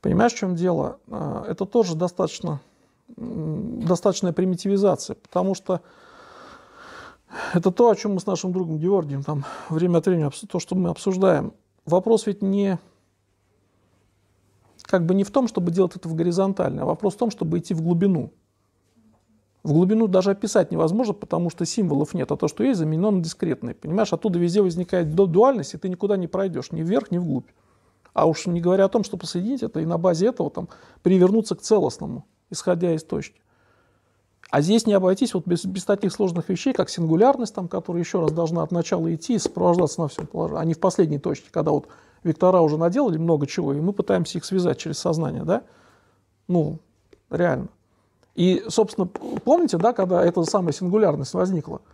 Понимаешь, в чем дело? А, это тоже достаточно, достаточная примитивизация, потому что это то, о чем мы с нашим другом Георгием там время от времени, то, что мы обсуждаем. Вопрос ведь не как бы не в том, чтобы делать это в горизонтально, а вопрос в том, чтобы идти в глубину. В глубину даже описать невозможно, потому что символов нет, а то, что есть, заменено на дискретные. Понимаешь, оттуда везде возникает дуальность, и ты никуда не пройдешь, ни вверх, ни вглубь. А уж не говоря о том, что посоединить это и на базе этого там, привернуться к целостному, исходя из точки. А здесь не обойтись вот без, без таких сложных вещей, как сингулярность, там, которая еще раз должна от начала идти и сопровождаться на всем положении, а не в последней точке, когда вот вектора уже наделали много чего, и мы пытаемся их связать через сознание, да? Ну, реально. И, собственно, помните, да, когда эта самая сингулярность возникла –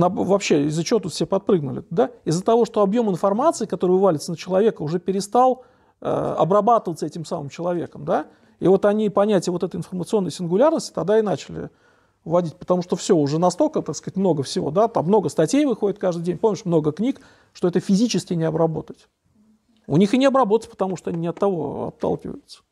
на, вообще из-за чего тут все подпрыгнули? Да? Из-за того, что объем информации, который вывалится на человека, уже перестал э, обрабатываться этим самым человеком. Да? И вот они понятие вот этой информационной сингулярности тогда и начали вводить, потому что все, уже настолько, так сказать, много всего, да, там много статей выходит каждый день, помнишь, много книг, что это физически не обработать. У них и не обработать, потому что они не от того отталкиваются.